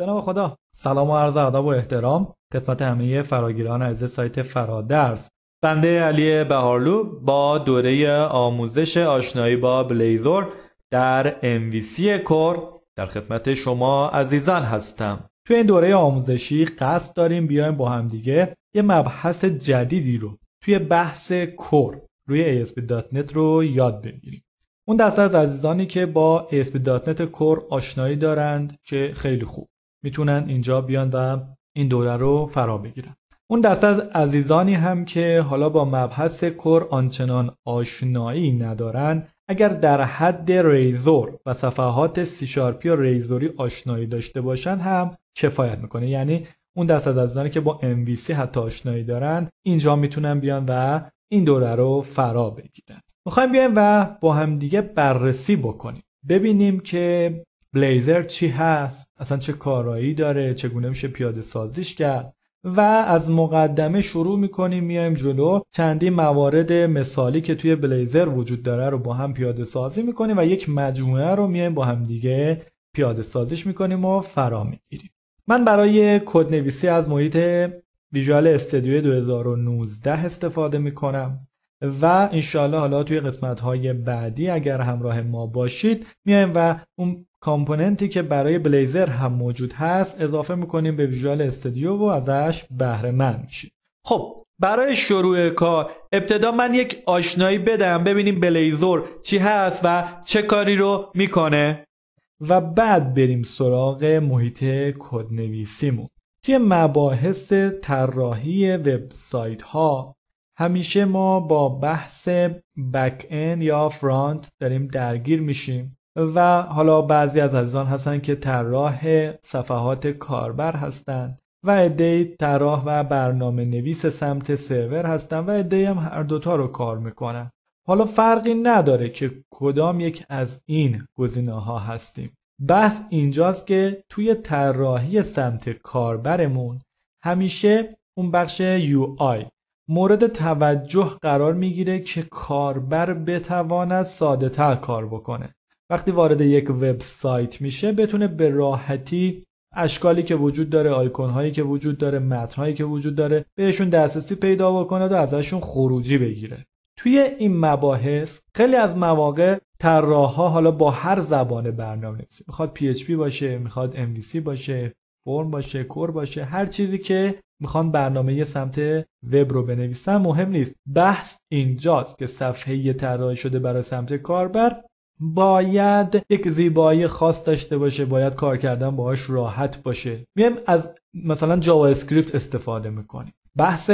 جناب خدا سلام و عرض ادب و احترام خدمت همه فراگیران عزیز سایت فرادرس بنده علی بهارلو با دوره آموزش آشنایی با بلیزور در MVC کور در خدمت شما عزیزان هستم توی این دوره آموزشی قصد داریم بیایم با همدیگه یه مبحث جدیدی رو توی بحث کور روی ASP.NET رو یاد بگیریم اون دسته از عزیزانی که با ASP.NET کور آشنایی دارند که خیلی خوب میتونن اینجا بیان و این دوره رو فرا بگیرن اون دست از عزیزانی هم که حالا با مبحث کور آنچنان آشنایی ندارن اگر در حد ریزور و صفحات سی شارپی و ریزوری آشنایی داشته باشن هم کفایت میکنه یعنی اون دست از عزیزانی که با MVC حتی آشنایی دارن اینجا میتونن بیان و این دوره رو فرا بگیرن میخوایم بیایم و با همدیگه بررسی بکنیم ببینیم که بلیزر چی هست اصلا چه کارایی داره چگونه میشه پیاده سازیش کرد و از مقدمه شروع میکنیم میایم جلو چندی موارد مثالی که توی بلیزر وجود داره رو با هم پیاده سازی میکنیم و یک مجموعه رو میایم با هم دیگه پیاده سازیش میکنیم و فرا میگیریم من برای نویسی از محیط ویژوال استودیو 2019 استفاده میکنم و انشالله حالا توی قسمت های بعدی اگر همراه ما باشید میایم و اون کامپوننتی که برای بلیزر هم موجود هست اضافه میکنیم به ویژوال استودیو و ازش بهره مند خب برای شروع کار ابتدا من یک آشنایی بدم ببینیم بلیزر چی هست و چه کاری رو میکنه و بعد بریم سراغ محیط کدنویسیمون توی مباحث طراحی وبسایت ها همیشه ما با بحث بک یا فرانت داریم درگیر میشیم و حالا بعضی از عزیزان هستند که طراح صفحات کاربر هستند و عده طراح و برنامه نویس سمت سرور هستند و عده هم هر دوتا رو کار میکنن حالا فرقی نداره که کدام یک از این گزینه ها هستیم بحث اینجاست که توی طراحی سمت کاربرمون همیشه اون بخش UI مورد توجه قرار میگیره که کاربر بتواند ساده تر کار بکنه وقتی وارد یک وبسایت میشه بتونه به راحتی اشکالی که وجود داره آیکون هایی که وجود داره متن هایی که وجود داره بهشون دسترسی پیدا بکنه و ازشون خروجی بگیره توی این مباحث خیلی از مواقع ها حالا با هر زبان برنامه نویسی میخواد PHP باشه میخواد MVC باشه فرم باشه کور باشه هر چیزی که میخوان برنامه یه سمت وب رو بنویسن مهم نیست بحث اینجاست که صفحه طراحی شده برای سمت کاربر باید یک زیبایی خاص داشته باشه باید کار کردن باهاش راحت باشه میایم از مثلا جاوا اسکریپت استفاده میکنیم بحث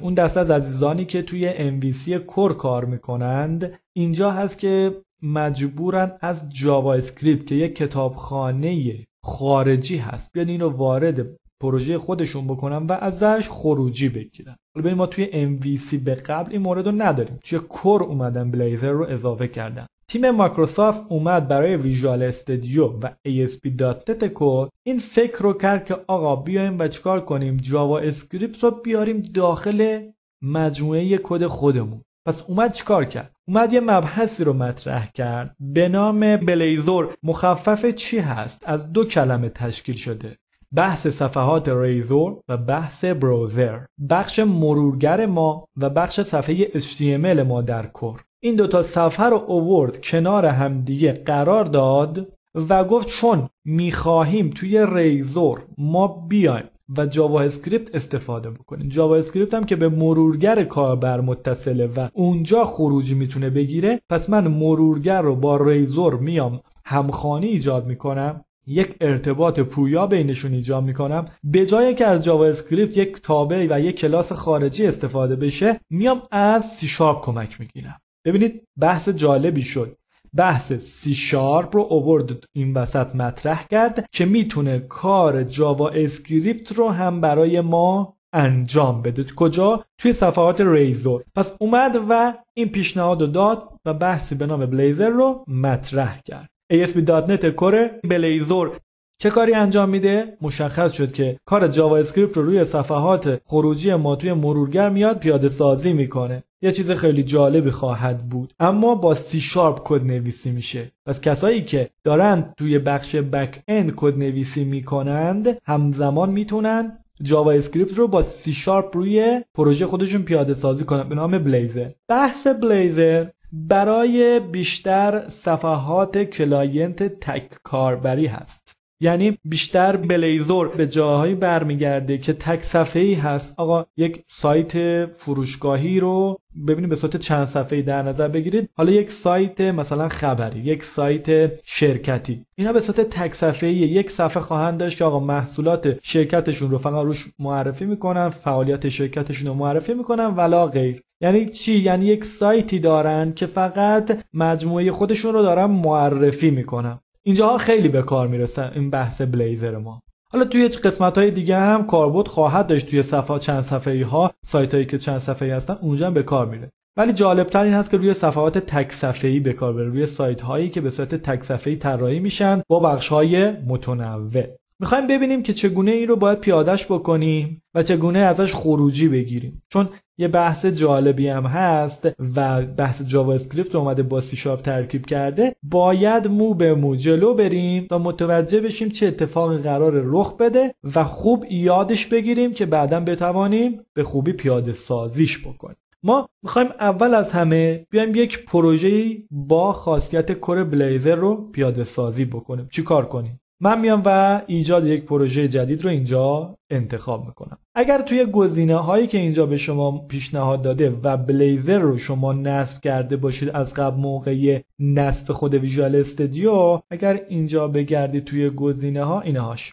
اون دسته از عزیزانی که توی MVC کور کار میکنند اینجا هست که مجبورن از جاوا اسکریپت که یک کتابخانه خارجی هست بیان این وارد پروژه خودشون بکنن و ازش خروجی بگیرن حالا ما توی MVC به قبل این مورد رو نداریم توی کور اومدن بلیزر رو اضافه کردن تیم مایکروسافت اومد برای ویژوال استودیو و ASP.NET کد این فکر رو کرد که آقا بیایم و چکار کنیم جاوا اسکریپت رو بیاریم داخل مجموعه کد خودمون پس اومد چیکار کرد اومد یه مبحثی رو مطرح کرد به نام بلیزور مخفف چی هست از دو کلمه تشکیل شده بحث صفحات ریزور و بحث بروزر بخش مرورگر ما و بخش صفحه HTML ما در کور این دوتا سفر رو اوورد کنار همدیگه قرار داد و گفت چون میخواهیم توی ریزور ما بیایم و جاوا اسکریپت استفاده بکنیم جاوا اسکریپت هم که به مرورگر کاربر متصله و اونجا خروجی میتونه بگیره پس من مرورگر رو با ریزور میام همخانی ایجاد میکنم یک ارتباط پویا بینشون ایجاد میکنم به جای که از جاوا اسکریپت یک تابع و یک کلاس خارجی استفاده بشه میام از سی شارپ کمک میگیرم ببینید بحث جالبی شد بحث سی شارپ رو اوورد این وسط مطرح کرد که میتونه کار جاوا اسکریپت رو هم برای ما انجام بده کجا توی صفحات ریزور پس اومد و این پیشنهاد رو داد و بحثی به نام بلیزر رو مطرح کرد ASP.NET کره بلیزور چه کاری انجام میده مشخص شد که کار جاوا اسکریپت رو روی صفحات خروجی ما توی مرورگر میاد پیاده سازی میکنه یه چیز خیلی جالبی خواهد بود اما با سی شارپ کد نویسی میشه پس کسایی که دارند توی بخش بک اند کد نویسی میکنند همزمان میتونن جاوا اسکریپت رو با سی شارپ روی پروژه خودشون پیاده سازی کنن به نام بلیزر بحث بلیزر برای بیشتر صفحات کلاینت تک کاربری هست یعنی بیشتر بلیزور به جاهایی برمیگرده که تک صفحه ای هست آقا یک سایت فروشگاهی رو ببینید به صورت چند صفحه در نظر بگیرید حالا یک سایت مثلا خبری یک سایت شرکتی اینا به صورت تک صفحه یک صفحه خواهند داشت که آقا محصولات شرکتشون رو فقط روش معرفی میکنن فعالیت شرکتشون رو معرفی میکنن ولا غیر یعنی چی یعنی یک سایتی دارن که فقط مجموعه خودشون رو دارن معرفی میکنن اینجاها خیلی به کار میرسه این بحث بلیزر ما حالا توی قسمت های دیگه هم کاربرد خواهد داشت توی صفحه چند صفحه ها سایت هایی که چند صفحه هستن اونجا هم به کار میره ولی تر این هست که روی صفحات تک صفحه‌ای به کار بره روی سایت هایی که به صورت تک صفحه‌ای طراحی میشن با بخش های متنوع میخوایم ببینیم که چگونه این رو باید پیادش بکنیم و چگونه ازش خروجی بگیریم چون یه بحث جالبی هم هست و بحث جاوا اسکریپت اومده با سی ترکیب کرده باید مو به مو جلو بریم تا متوجه بشیم چه اتفاقی قرار رخ بده و خوب یادش بگیریم که بعدا بتوانیم به خوبی پیاده سازیش بکنیم ما میخوایم اول از همه بیایم یک پروژه با خاصیت کور بلیزر رو پیاده سازی بکنیم چیکار کنیم من میام و ایجاد یک پروژه جدید رو اینجا انتخاب میکنم اگر توی گزینه هایی که اینجا به شما پیشنهاد داده و بلیزر رو شما نصب کرده باشید از قبل موقع نصب خود ویژوال استودیو اگر اینجا بگردید توی گزینه ها اینهاش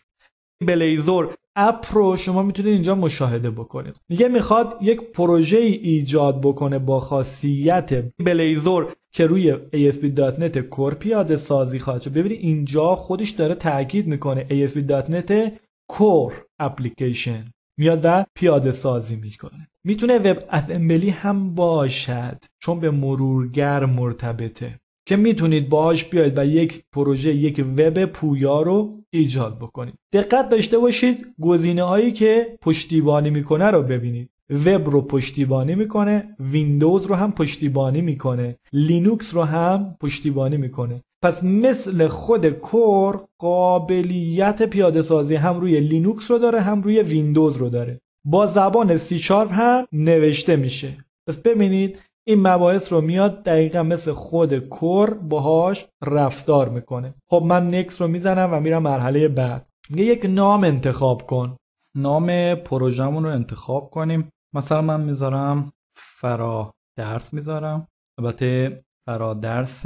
بلیزر اپ رو شما میتونید اینجا مشاهده بکنید میگه میخواد یک پروژه ایجاد بکنه با خاصیت بلیزر که روی ASP.NET Core پیاده سازی خواهد شد ببینید اینجا خودش داره تاکید میکنه ASP.NET core اپلیکیشن میاد و پیاده سازی میکنه میتونه وب اسمبلی هم باشد چون به مرورگر مرتبطه که میتونید باهاش بیاید و یک پروژه یک وب پویا رو ایجاد بکنید دقت داشته باشید گزینه هایی که پشتیبانی میکنه رو ببینید وب رو پشتیبانی میکنه ویندوز رو هم پشتیبانی میکنه لینوکس رو هم پشتیبانی میکنه پس مثل خود کور قابلیت پیاده سازی هم روی لینوکس رو داره هم روی ویندوز رو داره با زبان سی شارپ هم نوشته میشه پس ببینید این مباحث رو میاد دقیقا مثل خود کور باهاش رفتار میکنه خب من نکس رو میزنم و میرم مرحله بعد میگه یک نام انتخاب کن نام پروژمون رو انتخاب کنیم مثلا من میذارم فرا درس میذارم البته فرا درس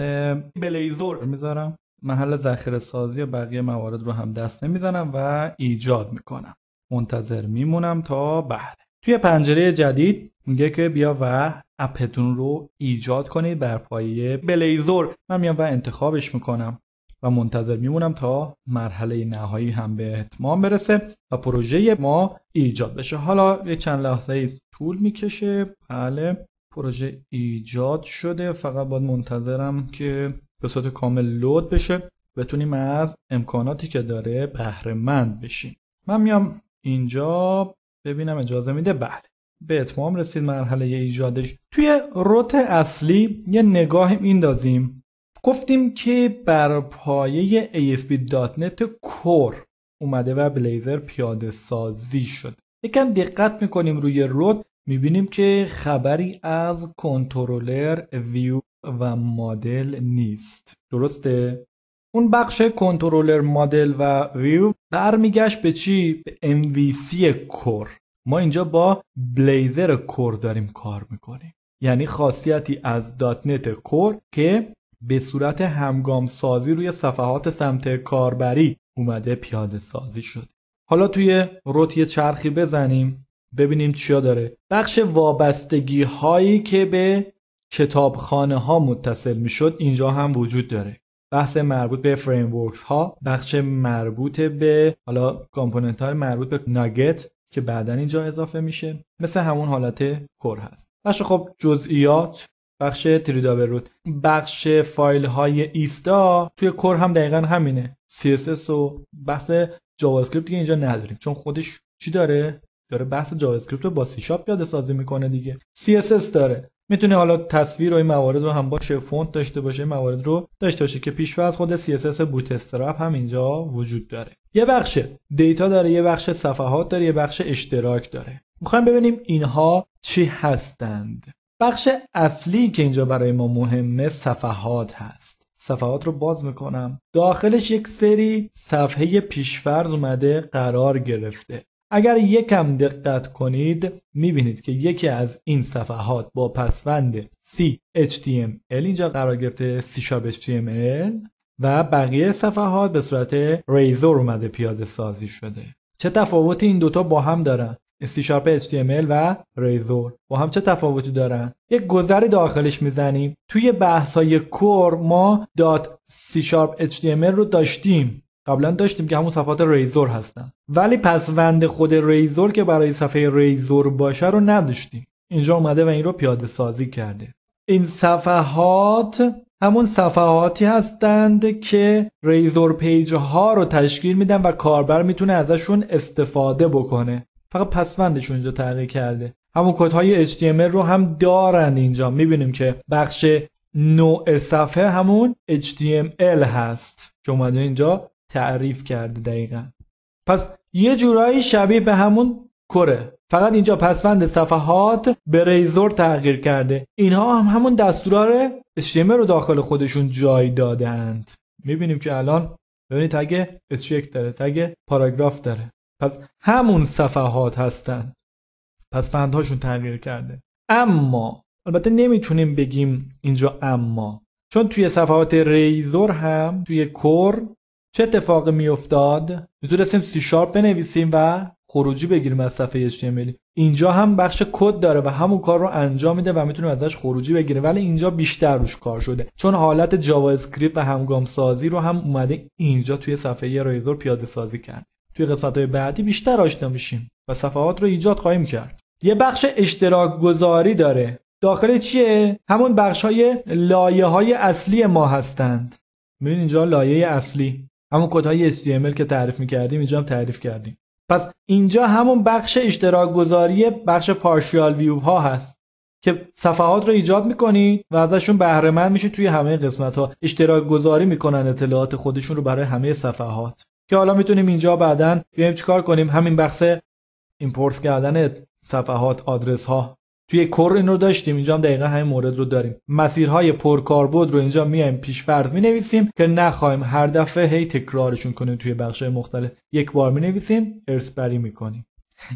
بلیزور میذارم محل ذخیره سازی و بقیه موارد رو هم دست نمیزنم و ایجاد میکنم منتظر میمونم تا بعد توی پنجره جدید میگه که بیا و اپتون رو ایجاد کنید بر پایه بلیزور من میام و انتخابش میکنم و منتظر میمونم تا مرحله نهایی هم به اتمام برسه و پروژه ما ایجاد بشه حالا یه چند لحظه طول میکشه بله پروژه ایجاد شده فقط باید منتظرم که به صورت کامل لود بشه بتونیم از امکاناتی که داره بهره مند بشیم من میام اینجا ببینم اجازه میده بله به اتمام رسید مرحله ایجادش توی روت اصلی یه نگاهی میندازیم گفتیم که بر پایه ASP.NET Core اومده و بلیزر پیاده سازی شد یکم دقت میکنیم روی رود میبینیم که خبری از کنترلر ویو و مدل نیست درسته اون بخش کنترلر مدل و ویو برمیگشت به چی به MVC کور ما اینجا با بلیزر کور داریم کار میکنیم یعنی خاصیتی از دات نت کور که به صورت همگام سازی روی صفحات سمت کاربری اومده پیاده سازی شد حالا توی روت یه چرخی بزنیم ببینیم چیا داره بخش وابستگی هایی که به کتابخانه ها متصل شد اینجا هم وجود داره بحث مربوط به فریم ها بخش مربوط به حالا کامپوننت های مربوط به ناگت که بعدا اینجا اضافه میشه مثل همون حالت کور هست بخش خب جزئیات بخش تریدابل بخش فایل های ایستا توی کور هم دقیقا همینه CSS و بحث جاوا اسکریپت دیگه اینجا نداریم چون خودش چی داره داره بحث جاوا اسکریپت رو با سی شاپ پیاده سازی میکنه دیگه CSS داره میتونه حالا تصویر و این موارد رو هم باشه فونت داشته باشه موارد رو داشته باشه که پیش از خود CSS بوت استرپ هم اینجا وجود داره یه بخش دیتا داره یه بخش صفحات داره یه بخش اشتراک داره میخوایم ببینیم اینها چی هستند بخش اصلی که اینجا برای ما مهمه صفحات هست صفحات رو باز میکنم داخلش یک سری صفحه پیشفرز اومده قرار گرفته اگر یکم دقت کنید میبینید که یکی از این صفحات با پسوند html اینجا قرار گرفته C HTML و بقیه صفحات به صورت ریزور اومده پیاده سازی شده چه تفاوت این دوتا با هم دارن C HTML و ریزور با هم چه تفاوتی دارن یک گذری داخلش میزنیم توی بحث های کور ما دات C HTML رو داشتیم قبلا داشتیم که همون صفحات ریزور هستن ولی پسوند خود ریزور که برای صفحه ریزور باشه رو نداشتیم اینجا اومده و این رو پیاده سازی کرده این صفحات همون صفحاتی هستند که ریزور پیج ها رو تشکیل میدن و کاربر میتونه ازشون استفاده بکنه فقط پسوندشون اینجا تغییر کرده کد های HTML رو هم دارن اینجا میبینیم که بخش نوع صفحه همون HTML هست که اومده اینجا تعریف کرده دقیقا پس یه جورایی شبیه به همون کره فقط اینجا پسوند صفحات به ریزور تغییر کرده اینها هم همون دستورار HTML رو داخل خودشون جای دادند میبینیم که الان ببینید تگ اسچک داره تگ پاراگراف داره پس همون صفحات هستن پس فندهاشون تغییر کرده اما البته نمیتونیم بگیم اینجا اما چون توی صفحات ریزور هم توی کور چه اتفاقی میافتاد میتونستیم سی شارپ بنویسیم و خروجی بگیریم از صفحه HTML اینجا هم بخش کد داره و همون کار رو انجام میده و میتونیم ازش خروجی بگیریم ولی اینجا بیشتر روش کار شده چون حالت جاوا اسکریپت و همگام سازی رو هم اومده اینجا توی صفحه ریزور پیاده سازی کرد توی قسمت های بعدی بیشتر آشنا میشیم و صفحات رو ایجاد خواهیم کرد یه بخش اشتراک گذاری داره داخل چیه همون بخش های لایه های اصلی ما هستند ببین اینجا لایه اصلی همون کد های HTML که تعریف میکردیم اینجا هم تعریف کردیم پس اینجا همون بخش اشتراک بخش پارشیال ویو ها هست که صفحات رو ایجاد میکنی و ازشون بهره مند توی همه قسمت ها اشتراک گذاری میکنن اطلاعات خودشون رو برای همه صفحات که حالا میتونیم اینجا بعدا بیایم چیکار کنیم همین بخش ایمپورت کردن صفحات آدرس ها توی کور این رو داشتیم اینجا هم دقیقا همین مورد رو داریم مسیرهای پرکاربرد رو اینجا میایم پیش فرض می نویسیم که نخواهیم هر دفعه هی تکرارشون کنیم توی بخش مختلف یک بار می نویسیم ارث بری می کنیم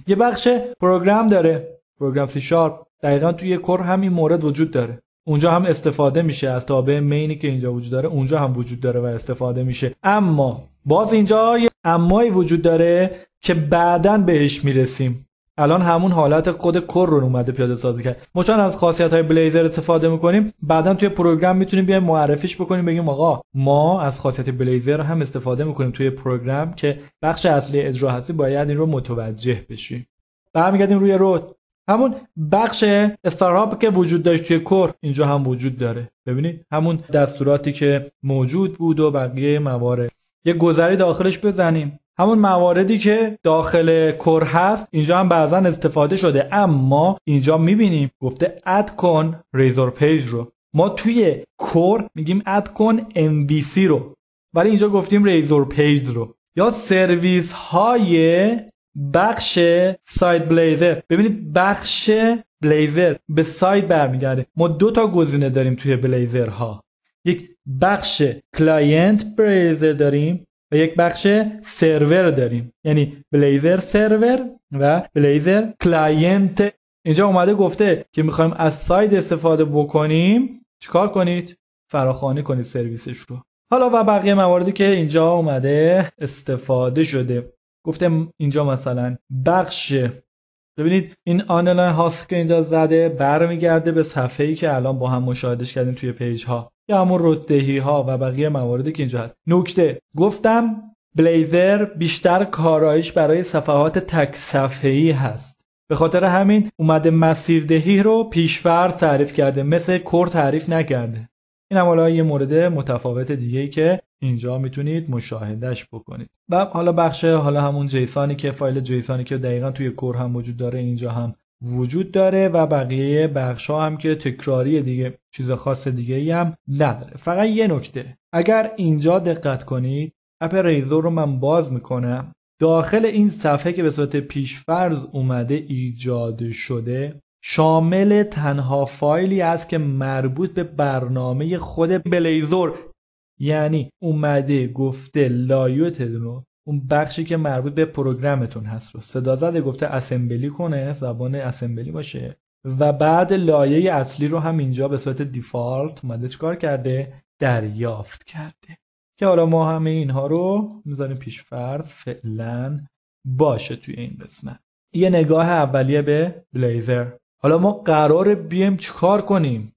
یه بخش پروگرام داره پروگرام سی شارپ دقیقا توی کور همین مورد وجود داره اونجا هم استفاده میشه از تابع مینی که اینجا وجود داره اونجا هم وجود داره و استفاده میشه اما باز اینجا یه امایی وجود داره که بعدا بهش میرسیم الان همون حالت خود کر رو اومده پیاده سازی کرد ما چون از خاصیت های بلیزر استفاده میکنیم بعدا توی پروگرام میتونیم بیایم معرفیش بکنیم بگیم آقا ما از خاصیت بلیزر هم استفاده میکنیم توی پروگرام که بخش اصلی اجرا هستی باید این رو متوجه بشی برمیگردیم روی رود همون بخش استراب که وجود داشت توی کور اینجا هم وجود داره ببینید همون دستوراتی که موجود بود و بقیه موارد یه گذری داخلش بزنیم همون مواردی که داخل کر هست اینجا هم بعضا استفاده شده اما اینجا میبینیم گفته اد کن ریزور پیج رو ما توی کر میگیم اد کن MVC رو ولی اینجا گفتیم ریزور پیج رو یا سرویس های بخش سایت بلیزر ببینید بخش بلیزر به سایت برمیگرده ما دو تا گزینه داریم توی بلیزر ها یک بخش کلاینت بریزر داریم و یک بخش سرور داریم یعنی بلیزر سرور و بلیزر کلاینت اینجا اومده گفته که میخوایم از ساید استفاده بکنیم چیکار کنید فراخوانی کنید سرویسش رو حالا و بقیه مواردی که اینجا اومده استفاده شده گفته اینجا مثلا بخش ببینید این آنلاین هاست که اینجا زده برمیگرده به ای که الان با هم مشاهدهش کردیم توی پیج ها یا همون رددهی ها و بقیه مواردی که اینجا هست نکته گفتم بلیزر بیشتر کارایش برای صفحات تک صفحه‌ای هست به خاطر همین اومده مسیردهی رو پیشفرض تعریف کرده مثل کور تعریف نکرده این هم حالا یه مورد متفاوت دیگه ای که اینجا میتونید مشاهدهش بکنید و حالا بخش حالا همون جیسانی که فایل جیسانی که دقیقا توی کور هم وجود داره اینجا هم وجود داره و بقیه بخش هم که تکراری دیگه چیز خاص دیگه ای هم نداره فقط یه نکته اگر اینجا دقت کنید اپ ریزور رو من باز میکنم داخل این صفحه که به صورت پیشفرض اومده ایجاد شده شامل تنها فایلی است که مربوط به برنامه خود بلیزور یعنی اومده گفته لایوت رو اون بخشی که مربوط به پروگرامتون هست رو صدا زده گفته اسمبلی کنه زبان اسمبلی باشه و بعد لایه اصلی رو هم اینجا به صورت دیفالت اومده چکار کرده دریافت کرده که حالا ما همه اینها رو میذاریم پیش فرض فعلا باشه توی این قسمت یه نگاه اولیه به بلیزر حالا ما قرار بیم چکار کنیم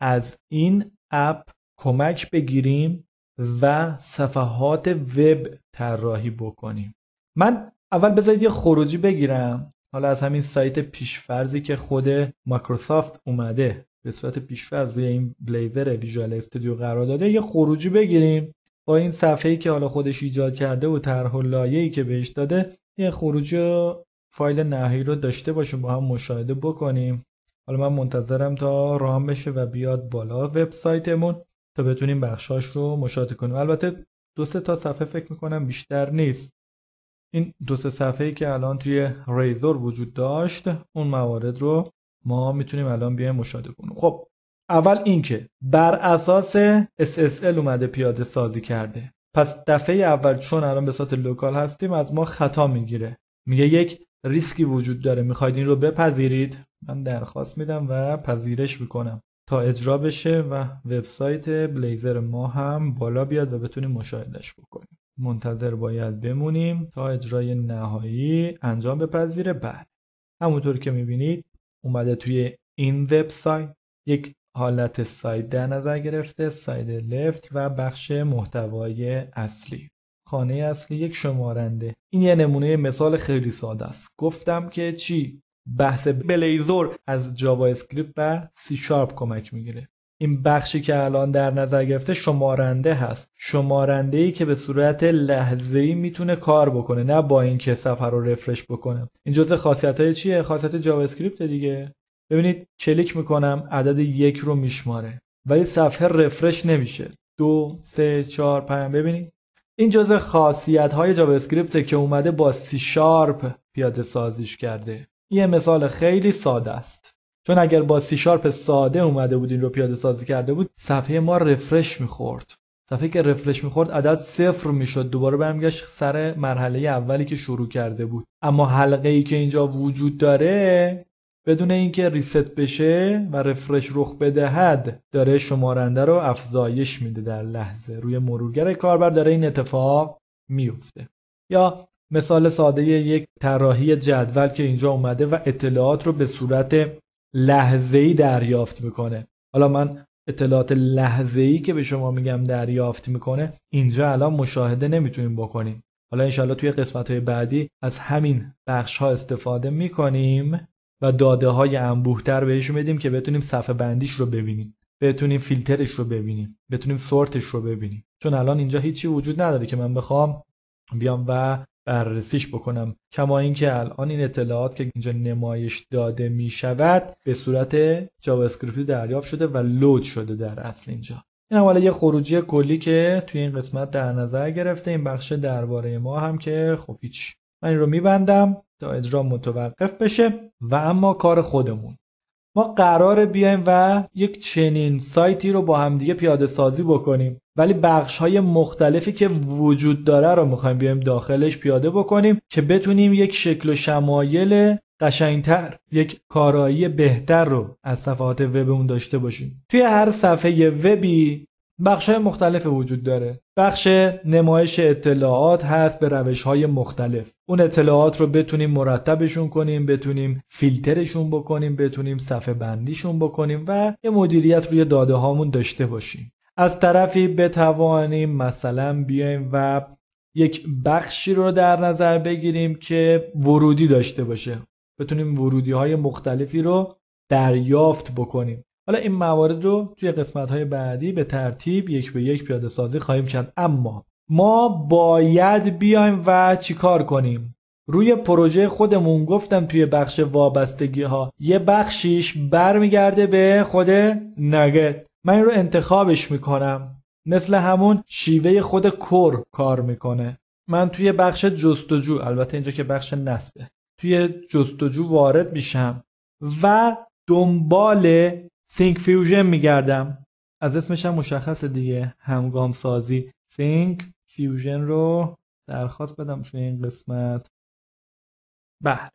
از این اپ کمک بگیریم و صفحات وب طراحی بکنیم من اول بذارید یه خروجی بگیرم حالا از همین سایت پیشفرزی که خود مایکروسافت اومده به صورت پیشفرز روی این بلیور ویژوال استودیو قرار داده یه خروجی بگیریم با این صفحه‌ای که حالا خودش ایجاد کرده و طرح و لایه‌ای که بهش داده یه خروجی فایل نهایی رو داشته باشیم با هم مشاهده بکنیم حالا من منتظرم تا رام بشه و بیاد بالا وبسایتمون بتونیم بخشاش رو مشاهده کنیم البته دو سه تا صفحه فکر میکنم بیشتر نیست این دو سه صفحه که الان توی ریزور وجود داشت اون موارد رو ما میتونیم الان بیایم مشاهده کنیم خب اول اینکه بر اساس SSL اومده پیاده سازی کرده پس دفعه اول چون الان به صورت لوکال هستیم از ما خطا میگیره میگه یک ریسکی وجود داره میخواید این رو بپذیرید من درخواست میدم و پذیرش میکنم تا اجرا بشه و وبسایت بلیزر ما هم بالا بیاد و بتونیم مشاهدهش بکنیم منتظر باید بمونیم تا اجرای نهایی انجام بپذیره بعد همونطور که میبینید اومده توی این وبسایت یک حالت سایت در نظر گرفته ساید لفت و بخش محتوای اصلی خانه اصلی یک شمارنده این یه نمونه مثال خیلی ساده است گفتم که چی بحث بلیزور از جاوا اسکریپت و سی شارپ کمک میگیره این بخشی که الان در نظر گرفته شمارنده هست شمارنده ای که به صورت لحظه ای میتونه کار بکنه نه با اینکه صفحه رو رفرش بکنه این جزء خاصیت های چیه خاصیت جاوا دیگه ببینید کلیک میکنم عدد یک رو میشماره ولی صفحه رفرش نمیشه دو سه چهار پنج ببینید این جزء خاصیت های جاوا که اومده با سی شارپ پیاده سازیش کرده یه مثال خیلی ساده است چون اگر با سی شارپ ساده اومده بود این رو پیاده سازی کرده بود صفحه ما رفرش میخورد صفحه که رفرش میخورد عدد صفر میشد دوباره برمیگشت سر مرحله اولی که شروع کرده بود اما حلقه ای که اینجا وجود داره بدون اینکه ریست بشه و رفرش رخ بدهد داره شمارنده رو افزایش میده در لحظه روی مرورگر کاربر داره این اتفاق میفته یا مثال ساده یک طراحی جدول که اینجا اومده و اطلاعات رو به صورت ای دریافت میکنه حالا من اطلاعات ای که به شما میگم دریافت میکنه اینجا الان مشاهده نمیتونیم بکنیم حالا انشالله توی قسمت های بعدی از همین بخش ها استفاده میکنیم و داده های انبوهتر بهش میدیم که بتونیم صفحه بندیش رو ببینیم بتونیم فیلترش رو ببینیم بتونیم سورتش رو ببینیم چون الان اینجا هیچی وجود نداره که من بخوام بیام و بررسیش بکنم کما اینکه الان این اطلاعات که اینجا نمایش داده می شود به صورت جاوا دریافت شده و لود شده در اصل اینجا این حالا یه خروجی کلی که توی این قسمت در نظر گرفته این بخش درباره ما هم که خب هیچ من این رو میبندم تا اجرا متوقف بشه و اما کار خودمون ما قرار بیایم و یک چنین سایتی رو با همدیگه پیاده سازی بکنیم ولی بخش های مختلفی که وجود داره رو میخوایم بیایم داخلش پیاده بکنیم که بتونیم یک شکل و شمایل قشنگتر یک کارایی بهتر رو از صفحات وبمون داشته باشیم توی هر صفحه وبی بخش های مختلف وجود داره بخش نمایش اطلاعات هست به روش های مختلف اون اطلاعات رو بتونیم مرتبشون کنیم بتونیم فیلترشون بکنیم بتونیم صفحه بندیشون بکنیم و یه مدیریت روی داده هامون داشته باشیم از طرفی بتوانیم مثلا بیایم و یک بخشی رو در نظر بگیریم که ورودی داشته باشه بتونیم ورودی های مختلفی رو دریافت بکنیم حالا این موارد رو توی قسمت های بعدی به ترتیب یک به یک پیاده سازی خواهیم کرد اما ما باید بیایم و چیکار کنیم روی پروژه خودمون گفتم توی بخش وابستگی ها یه بخشیش برمیگرده به خود نگت من این رو انتخابش میکنم مثل همون شیوه خود کور کار میکنه من توی بخش جستجو البته اینجا که بخش نصبه توی جستجو وارد میشم و دنبال think fusion میگردم از اسمش هم مشخصه دیگه همگام سازی think fusion رو درخواست بدم شو این قسمت بله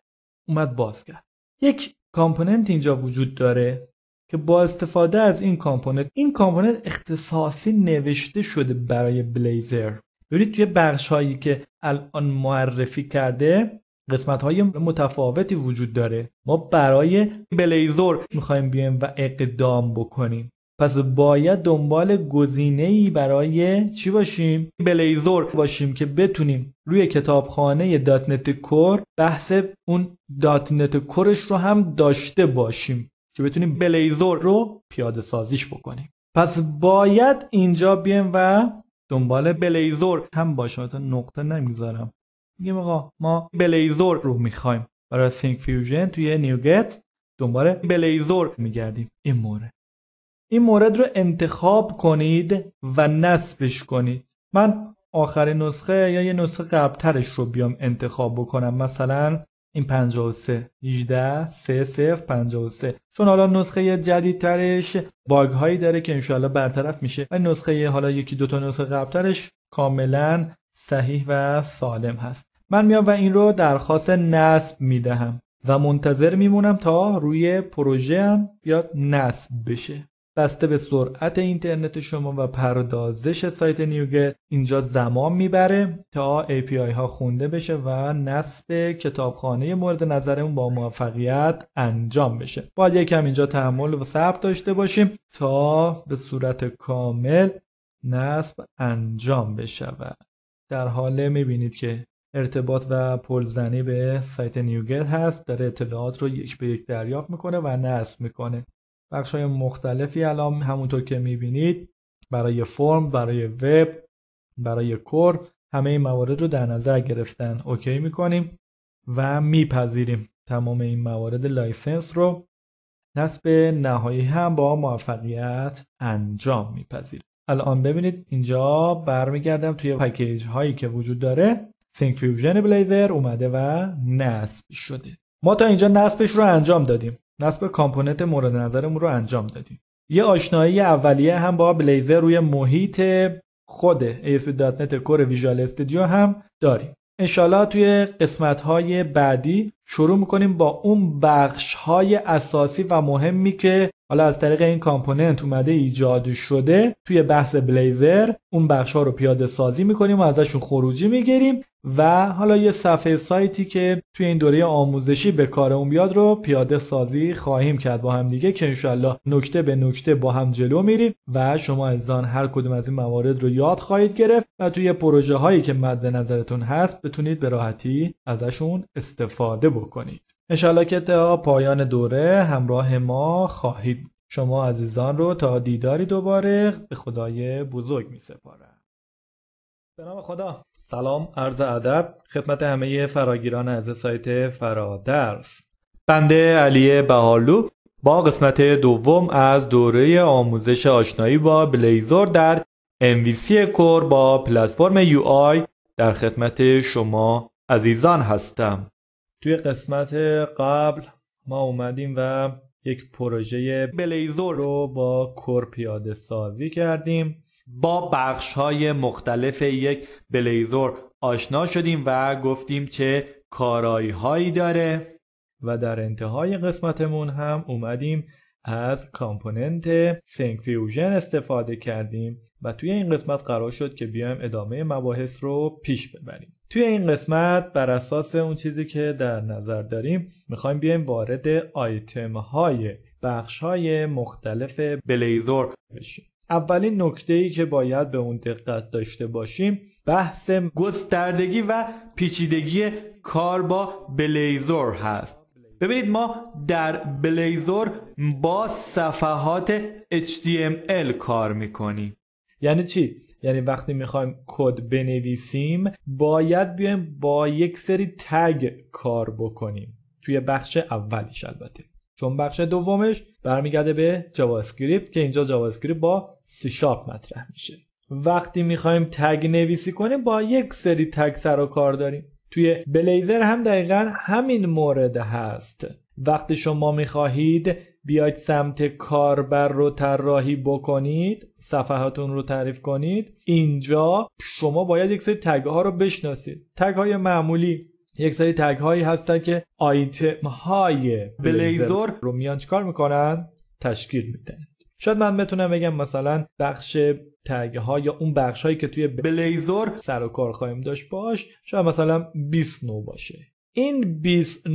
اومد باز کرد یک کامپوننت اینجا وجود داره که با استفاده از این کامپوننت این کامپوننت اختصاصی نوشته شده برای بلیزر ببینید توی بخش هایی که الان معرفی کرده قسمت های متفاوتی وجود داره ما برای بلیزر میخوایم بیایم و اقدام بکنیم پس باید دنبال گزینه ای برای چی باشیم؟ بلیزر باشیم که بتونیم روی کتابخانه دات نت کور بحث اون دات نت کورش رو هم داشته باشیم که بتونیم بلیزر رو پیاده سازیش بکنیم پس باید اینجا بیم و دنبال بلیزر هم باشه تا نقطه نمیذارم میگم آقا ما بلیزر رو میخوایم برای سینک فیوژن توی نیوگت دنبال بلیزر میگردیم این مورد این مورد رو انتخاب کنید و نصبش کنید من آخرین نسخه یا یه نسخه قبلترش رو بیام انتخاب بکنم مثلا این 53 18 3 0 53 چون حالا نسخه جدیدترش باگ هایی داره که انشالله برطرف میشه و نسخه حالا یکی دو تا نسخه قبلترش کاملا صحیح و سالم هست من میام و این رو درخواست نصب میدهم و منتظر میمونم تا روی پروژه هم بیاد نصب بشه بسته به سرعت اینترنت شما و پردازش سایت نیوگه اینجا زمان میبره تا API ها خونده بشه و نصب کتابخانه مورد نظرمون با موفقیت انجام بشه باید یکم اینجا تحمل و صبر داشته باشیم تا به صورت کامل نصب انجام و در حال میبینید که ارتباط و پلزنی به سایت نیوگل هست داره اطلاعات رو یک به یک دریافت میکنه و نصب میکنه بخش های مختلفی الان همونطور که میبینید برای فرم برای وب برای کور همه این موارد رو در نظر گرفتن اوکی میکنیم و میپذیریم تمام این موارد لایسنس رو نصب نهایی هم با موفقیت انجام میپذیریم الان ببینید اینجا برمیگردم توی پکیج هایی که وجود داره ThinkFusion Blazer اومده و نصب شده ما تا اینجا نصبش رو انجام دادیم نصب کامپوننت مورد نظرمون رو انجام دادیم یه آشنایی اولیه هم با بلیزر روی محیط خود ASP.NET Core Visual استودیو هم داریم انشالله توی قسمت های بعدی شروع میکنیم با اون بخش های اساسی و مهمی که حالا از طریق این کامپوننت اومده ایجاد شده توی بحث بلیور اون بخش ها رو پیاده سازی میکنیم و ازشون خروجی میگیریم و حالا یه صفحه سایتی که توی این دوره آموزشی به کار اون بیاد رو پیاده سازی خواهیم کرد با هم دیگه که انشالله نکته به نکته با هم جلو میریم و شما از هر کدوم از این موارد رو یاد خواهید گرفت و توی پروژه هایی که مد نظرتون هست بتونید به راحتی ازشون استفاده بکنید انشاءالله که تا پایان دوره همراه ما خواهید شما عزیزان رو تا دیداری دوباره به خدای بزرگ می سپارم به نام خدا سلام عرض ادب خدمت همه فراگیران از سایت فرادرس بنده علی بهالو با قسمت دوم از دوره آموزش آشنایی با بلیزور در MVC کور با پلتفرم UI در خدمت شما عزیزان هستم توی قسمت قبل ما اومدیم و یک پروژه بلیزور رو با کور پیاده سازی کردیم با بخش های مختلف یک بلیزور آشنا شدیم و گفتیم چه کارایی هایی داره و در انتهای قسمتمون هم اومدیم از کامپوننت سینک فیوژن استفاده کردیم و توی این قسمت قرار شد که بیایم ادامه مباحث رو پیش ببریم توی این قسمت بر اساس اون چیزی که در نظر داریم میخوایم بیایم وارد آیتم های بخش های مختلف بلیزور بشیم اولین نکته ای که باید به اون دقت داشته باشیم بحث گستردگی و پیچیدگی کار با بلیزور هست ببینید ما در بلیزور با صفحات HTML کار میکنیم یعنی چی؟ یعنی وقتی میخوایم کد بنویسیم باید بیایم با یک سری تگ کار بکنیم توی بخش اولیش البته چون بخش دومش برمیگرده به جاوا اسکریپت که اینجا جاوا اسکریپت با سی شارپ مطرح میشه وقتی میخوایم تگ نویسی کنیم با یک سری تگ سر و کار داریم توی بلیزر هم دقیقا همین مورد هست وقتی شما میخواهید بیاید سمت کاربر رو طراحی بکنید صفحاتون رو تعریف کنید اینجا شما باید یک سری تگ ها رو بشناسید تگ های معمولی یک سری تگ هایی هستن که آیتم های بلیزر رو میان چیکار میکنن تشکیل میدن شاید من بتونم بگم مثلا بخش تگ ها یا اون بخش هایی که توی بلیزر سر و کار خواهیم داشت باش شاید مثلا 20 نو باشه این 20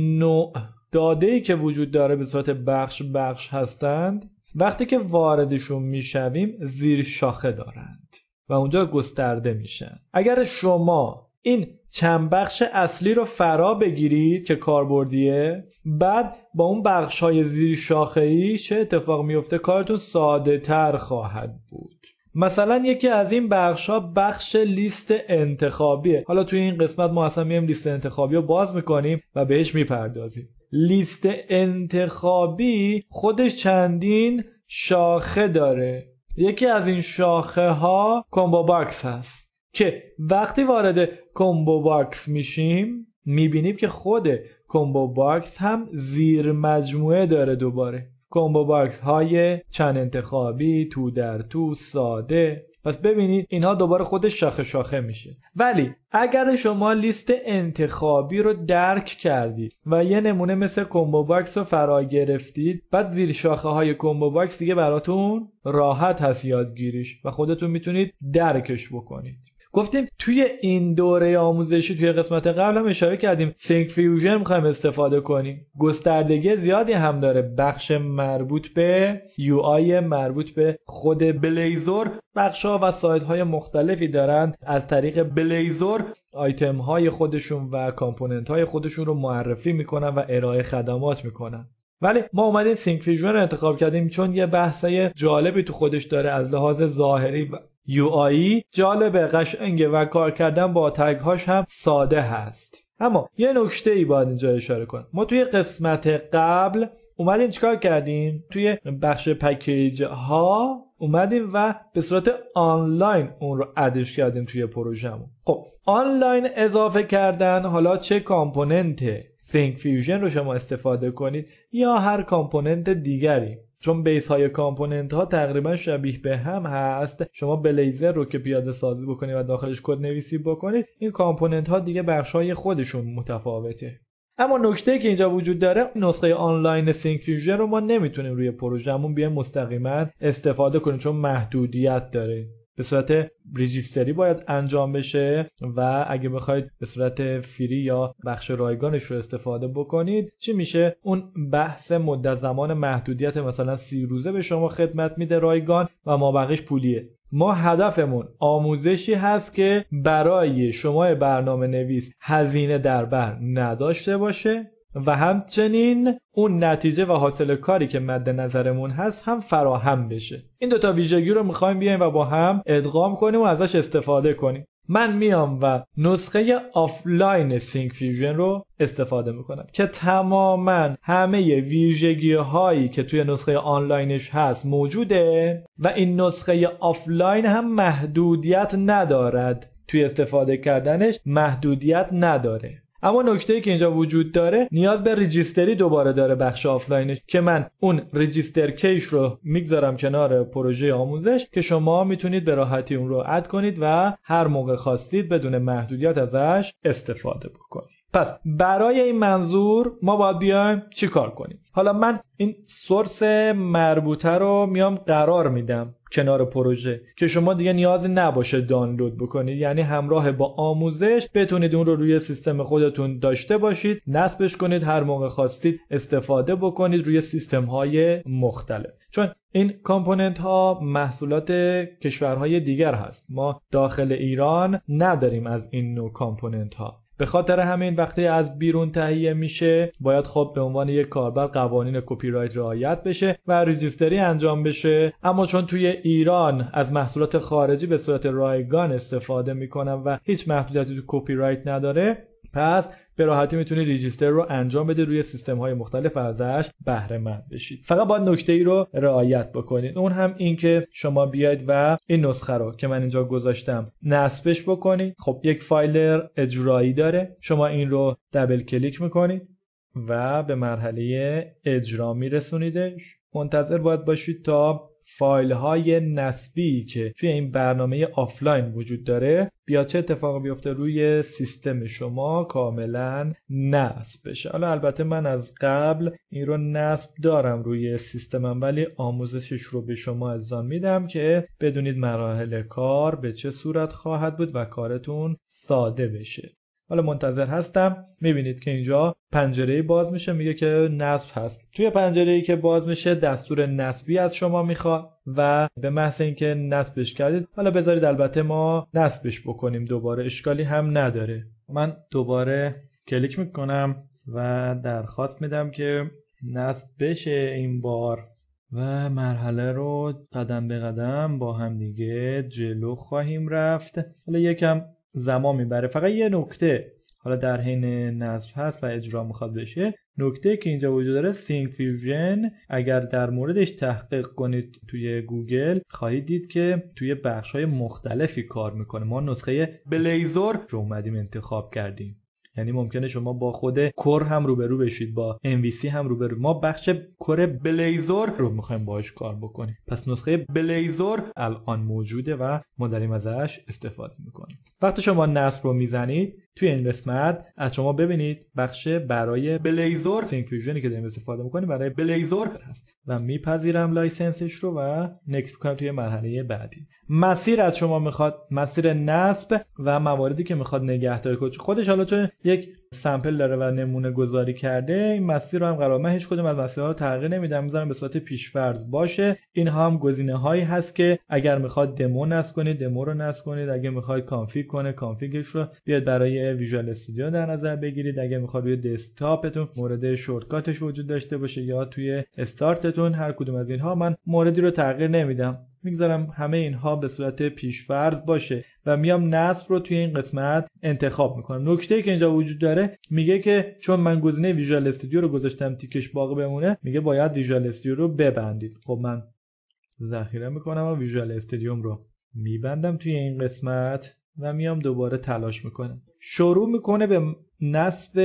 داده ای که وجود داره به صورت بخش بخش هستند وقتی که واردشون میشویم زیر شاخه دارند و اونجا گسترده میشن اگر شما این چند بخش اصلی رو فرا بگیرید که کاربردیه بعد با اون بخش های زیر شاخه ای چه اتفاق میفته کارتون ساده تر خواهد بود مثلا یکی از این بخش ها بخش لیست انتخابیه حالا توی این قسمت ما اصلا میایم لیست انتخابی رو باز میکنیم و بهش میپردازیم لیست انتخابی خودش چندین شاخه داره یکی از این شاخه ها کمبو باکس هست که وقتی وارد کمبو باکس میشیم میبینیم که خود کمبو باکس هم زیر مجموعه داره دوباره کمبو باکس های چند انتخابی تو در تو ساده پس ببینید اینها دوباره خودش شاخه شاخه میشه ولی اگر شما لیست انتخابی رو درک کردید و یه نمونه مثل کمبو باکس رو فرا گرفتید بعد زیر شاخه های کمبو باکس دیگه براتون راحت هست یادگیریش و خودتون میتونید درکش بکنید گفتیم توی این دوره آموزشی توی قسمت قبل هم اشاره کردیم سینک فیوژن میخوایم استفاده کنیم گستردگی زیادی هم داره بخش مربوط به یو مربوط به خود بلیزور بخش ها و سایت های مختلفی دارن از طریق بلیزور آیتم های خودشون و کامپوننت های خودشون رو معرفی میکنن و ارائه خدمات میکنن ولی ما اومدیم سینک فیژن رو انتخاب کردیم چون یه بحثه جالبی تو خودش داره از لحاظ ظاهری یو جالب جالبه قشنگه و کار کردن با هاش هم ساده هست اما یه نکته ای باید اینجا اشاره کنم ما توی قسمت قبل اومدیم چیکار کردیم توی بخش پکیج ها اومدیم و به صورت آنلاین اون رو ادش کردیم توی پروژهمون خب آنلاین اضافه کردن حالا چه کامپوننت Think Fusion رو شما استفاده کنید یا هر کامپوننت دیگری چون بیس های کامپوننت ها تقریبا شبیه به هم هست شما بلیزر رو که پیاده سازی بکنید و داخلش کد نویسی بکنید این کامپوننت ها دیگه بخش های خودشون متفاوته اما نکته که اینجا وجود داره نسخه آنلاین سینک رو ما نمیتونیم روی پروژهمون بیایم مستقیما استفاده کنیم چون محدودیت داره به صورت ریجیستری باید انجام بشه و اگه بخواید به صورت فری یا بخش رایگانش رو استفاده بکنید چی میشه اون بحث مدت زمان محدودیت مثلا سی روزه به شما خدمت میده رایگان و ما بقیش پولیه ما هدفمون آموزشی هست که برای شما برنامه نویس هزینه در بر نداشته باشه و همچنین اون نتیجه و حاصل کاری که مد نظرمون هست هم فراهم بشه این دوتا ویژگی رو میخوایم بیایم و با هم ادغام کنیم و ازش استفاده کنیم من میام و نسخه آفلاین سینک فیوژن رو استفاده میکنم که تماما همه ویژگی هایی که توی نسخه آنلاینش هست موجوده و این نسخه آفلاین هم محدودیت ندارد توی استفاده کردنش محدودیت نداره اما نکته که اینجا وجود داره نیاز به رجیستری دوباره داره بخش آفلاینش که من اون رجیستر کیش رو میگذارم کنار پروژه آموزش که شما میتونید به راحتی اون رو اد کنید و هر موقع خواستید بدون محدودیت ازش استفاده بکنید پس برای این منظور ما باید بیایم چیکار کنیم حالا من این سورس مربوطه رو میام قرار میدم کنار پروژه که شما دیگه نیازی نباشه دانلود بکنید یعنی همراه با آموزش بتونید اون رو روی سیستم خودتون داشته باشید نصبش کنید هر موقع خواستید استفاده بکنید روی سیستم های مختلف چون این کامپوننت ها محصولات کشورهای دیگر هست ما داخل ایران نداریم از این نوع کامپوننت ها به خاطر همین وقتی از بیرون تهیه میشه باید خب به عنوان یک کاربر قوانین کپی رایت رعایت بشه و رجیستری انجام بشه اما چون توی ایران از محصولات خارجی به صورت رایگان استفاده میکنن و هیچ محدودیتی تو کپی رایت نداره پس به راحتی میتونید ریجیستر رو انجام بده روی سیستم های مختلف ازش بهره مند بشید فقط باید نکته ای رو رعایت بکنید اون هم اینکه شما بیاید و این نسخه رو که من اینجا گذاشتم نصبش بکنید خب یک فایل اجرایی داره شما این رو دبل کلیک میکنید و به مرحله اجرا میرسونیدش منتظر باید باشید تا فایل های نسبی که توی این برنامه آفلاین وجود داره بیا چه اتفاقی بیفته روی سیستم شما کاملا نصب بشه حالا البته من از قبل این رو نصب دارم روی سیستمم ولی آموزشش رو به شما از میدم که بدونید مراحل کار به چه صورت خواهد بود و کارتون ساده بشه حالا منتظر هستم میبینید که اینجا پنجره باز میشه میگه که نصب هست توی پنجره ای که باز میشه دستور نصبی از شما میخواد و به محض اینکه نصبش کردید حالا بذارید البته ما نصبش بکنیم دوباره اشکالی هم نداره من دوباره کلیک میکنم و درخواست میدم که نصب بشه این بار و مرحله رو قدم به قدم با هم دیگه جلو خواهیم رفت حالا یکم زمان میبره فقط یه نکته حالا در حین نصب هست و اجرا میخواد بشه نکته که اینجا وجود داره سینک فیوژن اگر در موردش تحقیق کنید توی گوگل خواهید دید که توی بخش های مختلفی کار میکنه ما نسخه بلیزور رو اومدیم انتخاب کردیم یعنی ممکنه شما با خود کور هم روبرو بشید با MVC هم روبرو ما بخش کور بلیزور رو میخوایم باهاش کار بکنیم پس نسخه بلیزور الان موجوده و ما داریم ازش استفاده میکنیم وقتی شما نصب رو میزنید توی این قسمت از شما ببینید بخش برای بلیزور سینفیوژنی که داریم استفاده میکنیم برای بلیزور هست و میپذیرم لایسنسش رو و نکس کنم توی مرحله بعدی مسیر از شما میخواد مسیر نصب و مواردی که میخواد نگهداری کنه خودش حالا چون یک سمپل داره و نمونه گذاری کرده این مسیر رو هم قرار من هیچ کدوم از مسیرها رو تغییر نمیدم میذارم به صورت پیشفرض باشه اینها هم گزینه هایی هست که اگر میخواد دمو نصب کنید دمو رو نصب کنید اگه میخواد کانفیگ کنه کانفیگش رو بیاد برای ویژوال استودیو در نظر بگیرید اگه میخواد روی دسکتاپتون مورد شورتکاتش وجود داشته باشه یا توی استارتتون هر کدوم از اینها من موردی رو تغییر نمیدم میگذارم همه اینها به صورت پیشفرض باشه و میام نصب رو توی این قسمت انتخاب میکنم نکته که اینجا وجود داره میگه که چون من گزینه ویژوال استودیو رو گذاشتم تیکش باقی بمونه میگه باید ویژوال استودیو رو ببندید خب من ذخیره میکنم و ویژوال استودیوم رو میبندم توی این قسمت و میام دوباره تلاش میکنم شروع میکنه به نصب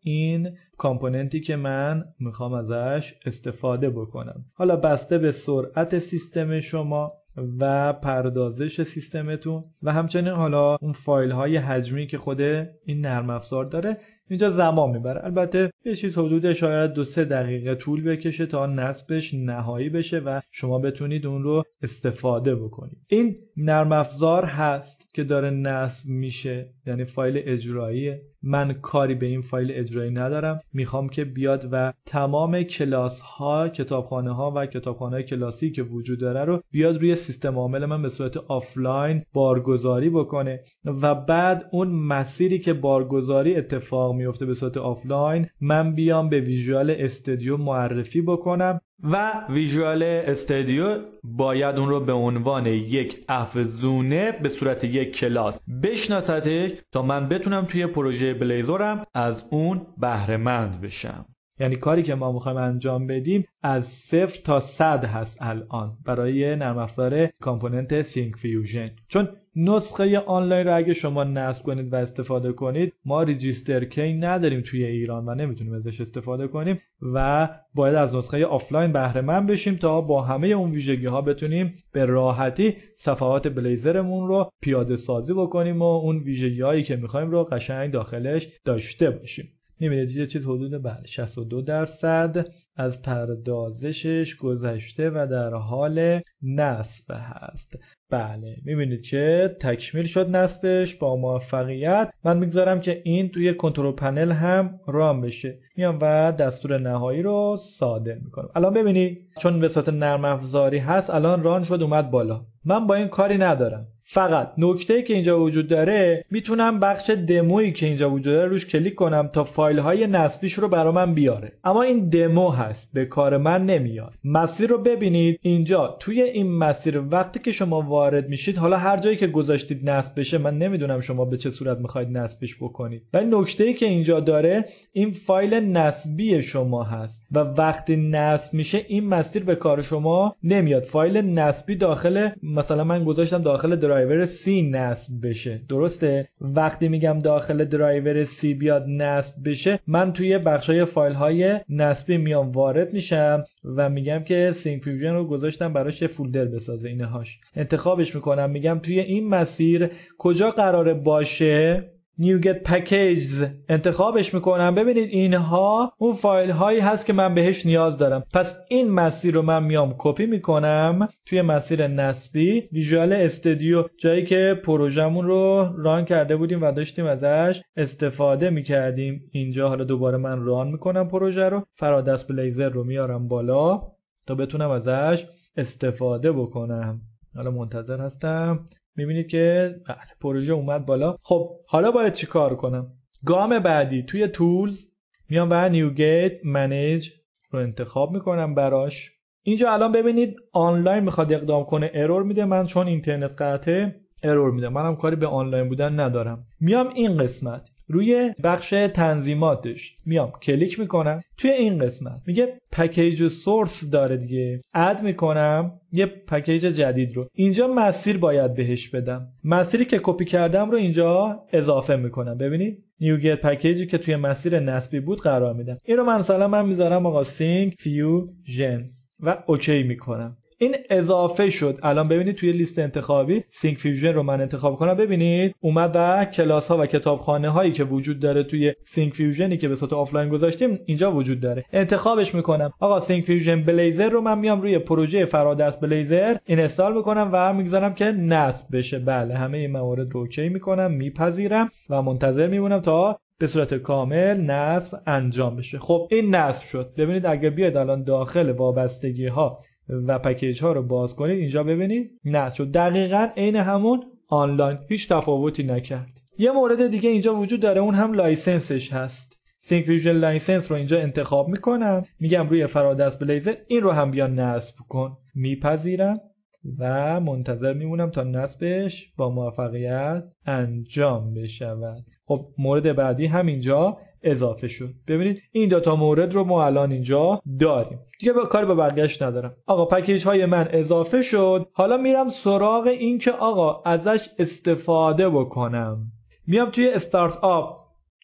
این کامپوننتی که من میخوام ازش استفاده بکنم حالا بسته به سرعت سیستم شما و پردازش سیستمتون و همچنین حالا اون فایل های حجمی که خود این نرم افزار داره اینجا زمان میبره البته یه چیز حدود شاید دو سه دقیقه طول بکشه تا نصبش نهایی بشه و شما بتونید اون رو استفاده بکنید این نرم افزار هست که داره نصب میشه یعنی فایل اجراییه من کاری به این فایل اجرایی ندارم میخوام که بیاد و تمام کلاس ها کتابخانه ها و کتابخانه های کلاسی که وجود داره رو بیاد روی سیستم عامل من به صورت آفلاین بارگذاری بکنه و بعد اون مسیری که بارگذاری اتفاق میفته به صورت آفلاین من بیام به ویژوال استودیو معرفی بکنم و ویژوال استدیو باید اون رو به عنوان یک افزونه به صورت یک کلاس بشناستش تا من بتونم توی پروژه بلیزورم از اون بهرهمند بشم یعنی کاری که ما میخوایم انجام بدیم از صفر تا صد هست الان برای نرم افزار کامپوننت سینک فیوژن چون نسخه آنلاین رو اگه شما نصب کنید و استفاده کنید ما ریجیستر کی نداریم توی ایران و نمیتونیم ازش استفاده کنیم و باید از نسخه آفلاین بهره من بشیم تا با همه اون ویژگی ها بتونیم به راحتی صفحات بلیزرمون رو پیاده سازی بکنیم و اون ویژگی هایی که میخوایم رو قشنگ داخلش داشته باشیم میبینید یه چیز حدود بله 62 درصد از پردازشش گذشته و در حال نصب هست بله میبینید که تکمیل شد نصبش با موفقیت من میگذارم که این توی کنترل پنل هم رام بشه میام و دستور نهایی رو صادر میکنم الان ببینید چون به صورت نرم افزاری هست الان ران شد اومد بالا من با این کاری ندارم فقط نکته که اینجا وجود داره میتونم بخش دموی که اینجا وجود داره روش کلیک کنم تا فایل های نصبیش رو برا من بیاره اما این دمو هست به کار من نمیاد مسیر رو ببینید اینجا توی این مسیر وقتی که شما وارد میشید حالا هر جایی که گذاشتید نصب بشه من نمیدونم شما به چه صورت میخواید نصبش بکنید ولی نکته ای که اینجا داره این فایل نصبی شما هست و وقتی نصب میشه این مسیر به کار شما نمیاد فایل نصبی داخل مثلا من گذاشتم داخل درایور C نصب بشه درسته وقتی میگم داخل درایور C بیاد نصب بشه من توی بخش های فایل های نصبی میام وارد میشم و میگم که سینک فیوژن رو گذاشتم براش فولدر بسازه اینهاش انتخابش میکنم میگم توی این مسیر کجا قراره باشه Get پکیجز انتخابش میکنم ببینید اینها اون فایل هایی هست که من بهش نیاز دارم پس این مسیر رو من میام کپی میکنم توی مسیر نسبی ویژوال استودیو جایی که پروژمون رو ران کرده بودیم و داشتیم ازش استفاده میکردیم اینجا حالا دوباره من ران میکنم پروژه رو فرادست بلیزر رو میارم بالا تا بتونم ازش استفاده بکنم حالا منتظر هستم میبینید که بله، پروژه اومد بالا خب حالا باید چی کار کنم گام بعدی توی تولز میام و گیت منیج رو انتخاب میکنم براش اینجا الان ببینید آنلاین میخواد اقدام کنه ارور میده من چون اینترنت قطعه ارور میده منم کاری به آنلاین بودن ندارم میام این قسمت روی بخش تنظیماتش میام کلیک میکنم توی این قسمت میگه پکیج سورس داره دیگه اد میکنم یه پکیج جدید رو اینجا مسیر باید بهش بدم مسیری که کپی کردم رو اینجا اضافه میکنم ببینید نیوگت پکیجی که توی مسیر نسبی بود قرار میدم این رو من مثلا من میذارم آقا سینک فیو جن و اوکی میکنم این اضافه شد الان ببینید توی لیست انتخابی سینک فیوژن رو من انتخاب کنم ببینید اومد و کلاس ها و کتابخانه هایی که وجود داره توی سینک فیوژنی که به صورت آفلاین گذاشتیم اینجا وجود داره انتخابش میکنم آقا سینک فیوژن بلیزر رو من میام روی پروژه فرادست بلیزر اینستال میکنم و میگذارم که نصب بشه بله همه این موارد رو اوکی میکنم میپذیرم و منتظر میمونم تا به صورت کامل نصب انجام بشه خب این نصب شد ببینید اگر بیاید الان داخل وابستگی ها و پکیج ها رو باز کنید اینجا ببینید نه شد دقیقا عین همون آنلاین هیچ تفاوتی نکرد یه مورد دیگه اینجا وجود داره اون هم لایسنسش هست سینک ویژوال لایسنس رو اینجا انتخاب میکنم میگم روی فرادست بلیزر این رو هم بیا نصب کن میپذیرم و منتظر میمونم تا نصبش با موفقیت انجام بشود خب مورد بعدی همینجا اضافه شد ببینید این تا مورد رو ما الان اینجا داریم دیگه با کاری با برگشت ندارم آقا پکیج های من اضافه شد حالا میرم سراغ اینکه آقا ازش استفاده بکنم میام توی استارت آپ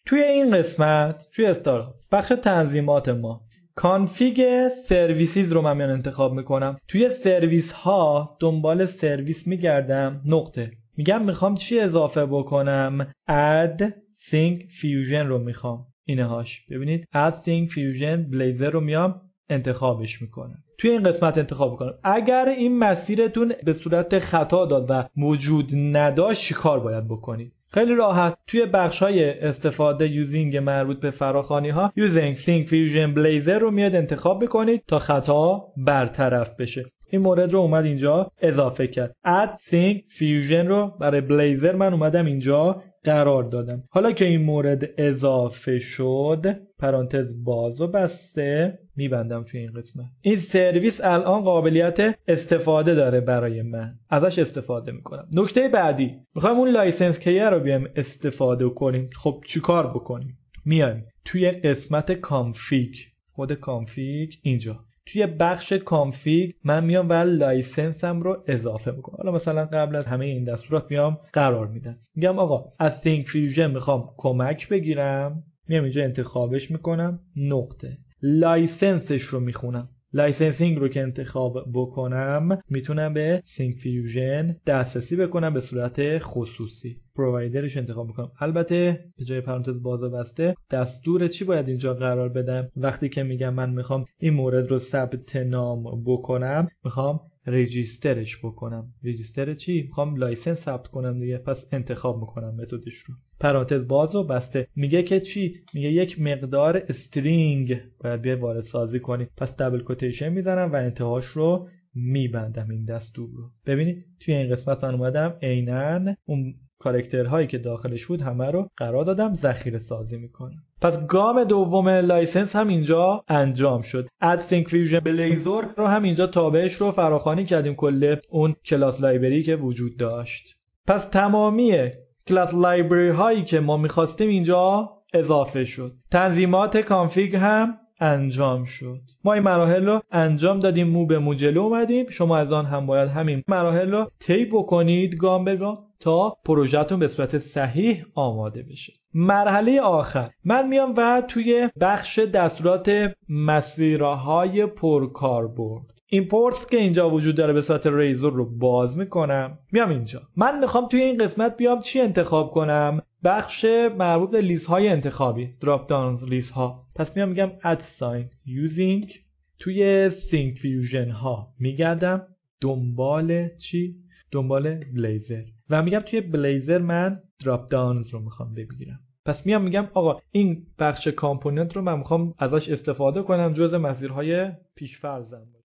توی این قسمت توی استارت بخش تنظیمات ما کانفیگ سرویسیز رو من میان انتخاب میکنم توی سرویس ها دنبال سرویس میگردم نقطه میگم میخوام چی اضافه بکنم اد سینگ Fusion رو میخوام هاش ببینید از سینگ Fusion بلیزر رو میام انتخابش میکنم توی این قسمت انتخاب میکنم اگر این مسیرتون به صورت خطا داد و موجود نداشت کار باید بکنید خیلی راحت توی بخش های استفاده یوزینگ مربوط به فراخانی ها یوزینگ سینگ فیوژن بلیزر رو میاد انتخاب بکنید تا خطا برطرف بشه این مورد رو اومد اینجا اضافه کرد اد سینک فیوژن رو برای بلیزر من اومدم اینجا قرار دادم حالا که این مورد اضافه شد پرانتز باز و بسته میبندم توی این قسمت این سرویس الان قابلیت استفاده داره برای من ازش استفاده میکنم نکته بعدی میخوایم اون لایسنس کیه رو بیایم استفاده کنیم خب چیکار بکنیم میایم توی قسمت کانفیگ خود کانفیگ اینجا توی بخش کانفیگ من میام و لایسنسم رو اضافه میکنم حالا مثلا قبل از همه این دستورات میام قرار میدم میگم آقا از سینک فیوژن میخوام کمک بگیرم میام اینجا انتخابش میکنم نقطه لایسنسش رو میخونم لایسنسینگ رو که انتخاب بکنم میتونم به سینک فیوژن دسترسی بکنم به صورت خصوصی پرووایدرش انتخاب میکنم البته به جای پرانتز باز بسته دستور چی باید اینجا قرار بدم وقتی که میگم من میخوام این مورد رو ثبت نام بکنم میخوام رجیسترش بکنم رجیستر چی میخوام لایسنس ثبت کنم دیگه پس انتخاب میکنم متدش رو پرانتز باز و بسته میگه که چی میگه یک مقدار استرینگ باید بیا وارد سازی کنی پس دبل کوتیشن میزنم و انتهاش رو میبندم این دستور رو ببینید توی این قسمت من اومدم عینا اون کارکترهایی که داخلش بود همه رو قرار دادم ذخیره سازی میکنم پس گام دوم لایسنس هم اینجا انجام شد از سینک فیوژن بلیزور رو هم اینجا تابعش رو فراخوانی کردیم کل اون کلاس لایبری که وجود داشت پس تمامی کلاس لایبری هایی که ما میخواستیم اینجا اضافه شد تنظیمات کانفیگ هم انجام شد ما این مراحل رو انجام دادیم مو به مو جلو اومدیم شما از آن هم باید همین مراحل رو طی بکنید گام به گام تا پروژهتون به صورت صحیح آماده بشه مرحله آخر من میام و توی بخش دستورات مسیرهای پرکاربرد ایمپورت که اینجا وجود داره به صورت ریزور رو باز میکنم میام اینجا من میخوام توی این قسمت بیام چی انتخاب کنم بخش مربوط به لیست های انتخابی دراپ داون ها پس میام میگم اد ساین یوزینگ توی سینک فیوژن ها میگردم دنبال چی دنبال بلیزر و میگم توی بلیزر من دراپ داونز رو میخوام بگیرم پس میام میگم آقا این بخش کامپوننت رو من میخوام ازش استفاده کنم جز مسیرهای پیشفرزم